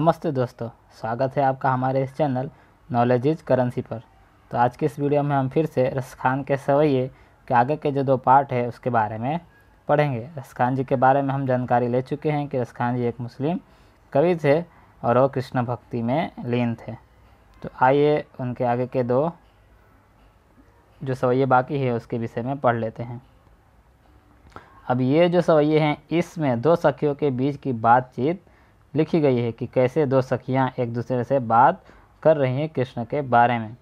नमस्ते दोस्तों स्वागत है आपका हमारे इस चैनल नॉलेज इज करेंसी पर तो आज के इस वीडियो में हम फिर से रसखान के सवैये के आगे के जो दो पार्ट है उसके बारे में पढ़ेंगे रसखान जी के बारे में हम जानकारी ले चुके हैं कि रसखान जी एक मुस्लिम कवि थे और वो कृष्ण भक्ति में लीन थे तो आइए उनके आगे के दो जो सवैये बाकी है उसके विषय में पढ़ लेते हैं अब ये जो सवैये हैं इसमें दो सखियों के बीच की बातचीत लिखी गई है कि कैसे दो सखियाँ एक दूसरे से बात कर रही हैं कृष्ण के बारे में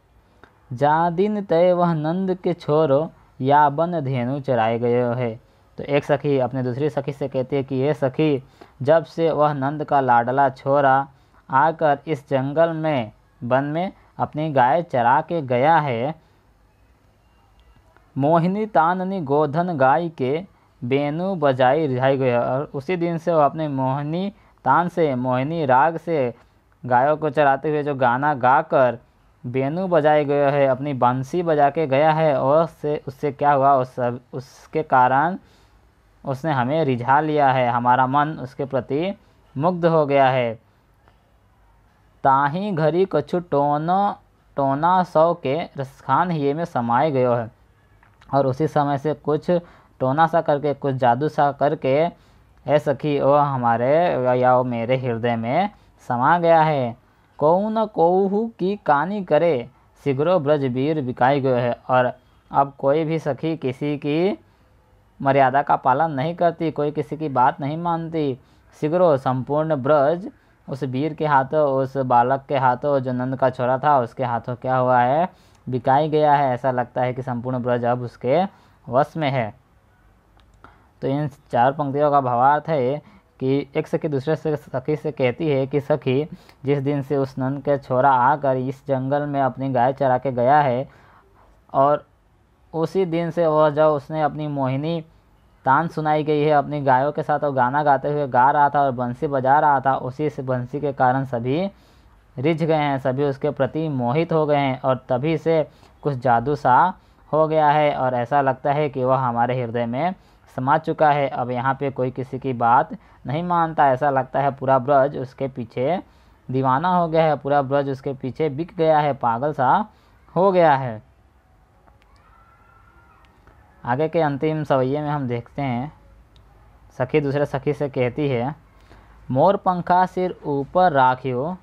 जा दिन तय वह नंद के छोरो या बन धेनु चराए गए है तो एक सखी अपने दूसरी सखी से कहती है कि ये सखी जब से वह नंद का लाडला छोरा आकर इस जंगल में वन में अपनी गाय चरा के गया है मोहिनी ताननी गोधन गाय के बेनु बजाई रिझाई गई और उसी दिन से वह अपने मोहिनी तान से मोहिनी राग से गायों को चराते हुए जो गाना गाकर बेनू बजाए गया है अपनी बंसी बजा के गया है और से उससे क्या हुआ उस सब उसके कारण उसने हमें रिझा लिया है हमारा मन उसके प्रति मुग्ध हो गया है ताही घड़ी कछु टोनो टोना सौ के रसखान ही में समाये गयो है और उसी समय से कुछ टोना सा करके कुछ जादू सा करके है सखी वह हमारे या मेरे हृदय में समा गया है कऊ न कौ की कहानी करे ब्रज ब्रजवीर बिकाई गए है और अब कोई भी सखी किसी की मर्यादा का पालन नहीं करती कोई किसी की बात नहीं मानती शीघ्रो संपूर्ण ब्रज उस वीर के हाथों उस बालक के हाथों जो नंद का छोरा था उसके हाथों क्या हुआ है बिकाई गया है ऐसा लगता है कि संपूर्ण ब्रज अब उसके वश में है तो इन चार पंक्तियों का भावार्थ है कि एक सखी दूसरे से सखी से कहती है कि सखी जिस दिन से उस नंद के छोरा आकर इस जंगल में अपनी गाय चरा के गया है और उसी दिन से वह जब उसने अपनी मोहिनी तान सुनाई गई है अपनी गायों के साथ और गाना गाते हुए गा रहा था और बंसी बजा रहा था उसी से बंसी के कारण सभी रिझ गए हैं सभी उसके प्रति मोहित हो गए हैं और तभी से कुछ जादू सा हो गया है और ऐसा लगता है कि वह हमारे हृदय में समा चुका है अब यहाँ पे कोई किसी की बात नहीं मानता ऐसा लगता है पूरा ब्रज उसके पीछे दीवाना हो गया है पूरा ब्रज उसके पीछे बिक गया है पागल सा हो गया है आगे के अंतिम सवैये में हम देखते हैं सखी दूसरे सखी से कहती है मोर पंखा सिर ऊपर राखियो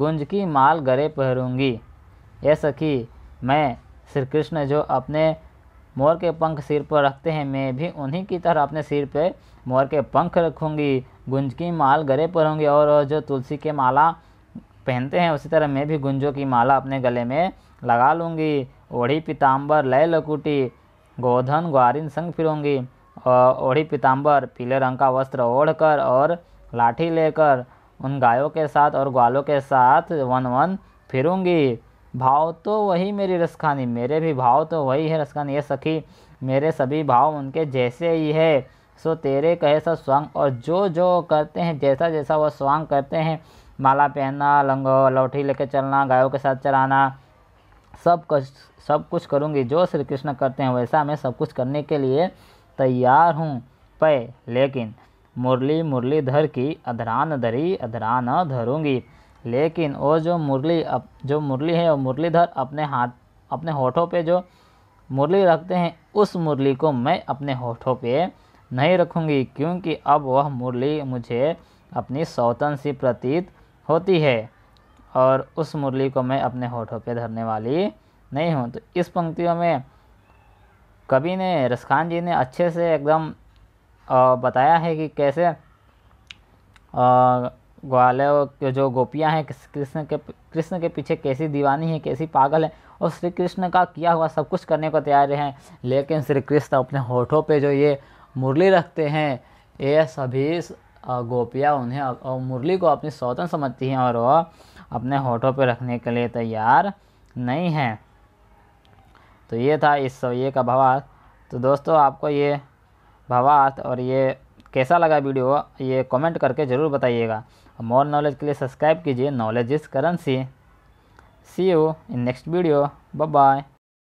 गुंज की माल गरे पहरूंगी ये सखी मैं श्री कृष्ण जो अपने मोर के पंख सिर पर रखते हैं मैं भी उन्हीं की तरह अपने सिर पर मोर के पंख रखूँगी गुंज की माल गले पर होंगी और जो तुलसी के माला पहनते हैं उसी तरह मैं भी गुंजों की माला अपने गले में लगा लूँगी ओढ़ी पीताम्बर लय लकुटी गोधन ग्वारिन संग फिरूँगी ओढ़ी पीताम्बर पीले रंग का वस्त्र ओढ़कर और लाठी लेकर उन गायों के साथ और ग्वालों के साथ वन वन फिरूँगी भाव तो वही मेरी रसखानी मेरे भी भाव तो वही है रसखानी ये सखी मेरे सभी भाव उनके जैसे ही है सो तेरे कहे सब स्वांग और जो जो करते हैं जैसा जैसा वह स्वांग करते हैं माला पहनना लंगो लौठी लेके चलना गायों के साथ चलाना सब कुछ सब कुछ करूँगी जो श्री कृष्ण करते हैं वैसा मैं सब कुछ करने के लिए तैयार हूँ पे लेकिन मुरली मुरली धर की अधरान धरी अधरान धरूँगी लेकिन वो जो मुरली अप जो मुरली है वो मुरलीधर अपने हाथ अपने होठों पे जो मुरली रखते हैं उस मुरली को मैं अपने होठों पे नहीं रखूँगी क्योंकि अब वह मुरली मुझे अपनी सौतन सी प्रतीत होती है और उस मुरली को मैं अपने होठों पे धरने वाली नहीं हूँ तो इस पंक्तियों में कवि ने रसखान जी ने अच्छे से एकदम बताया है कि कैसे आ, ग्वालों के जो गोपियाँ हैं कृष्ण के कृष्ण के पीछे कैसी दीवानी है कैसी पागल है और श्री कृष्ण का किया हुआ सब कुछ करने को तैयार हैं लेकिन श्री कृष्ण अपने होठों पे जो ये मुरली रखते हैं ये सभी गोपियाँ उन्हें और मुरली को अपनी सौतन समझती हैं और वह अपने होठों पर रखने के लिए तैयार नहीं हैं तो ये था इस सवैये का भावार्थ तो दोस्तों आपको ये भावार्थ और ये कैसा लगा वीडियो ये कमेंट करके ज़रूर बताइएगा मोर नॉलेज के लिए सब्सक्राइब कीजिए knowledge is currency see you in next video bye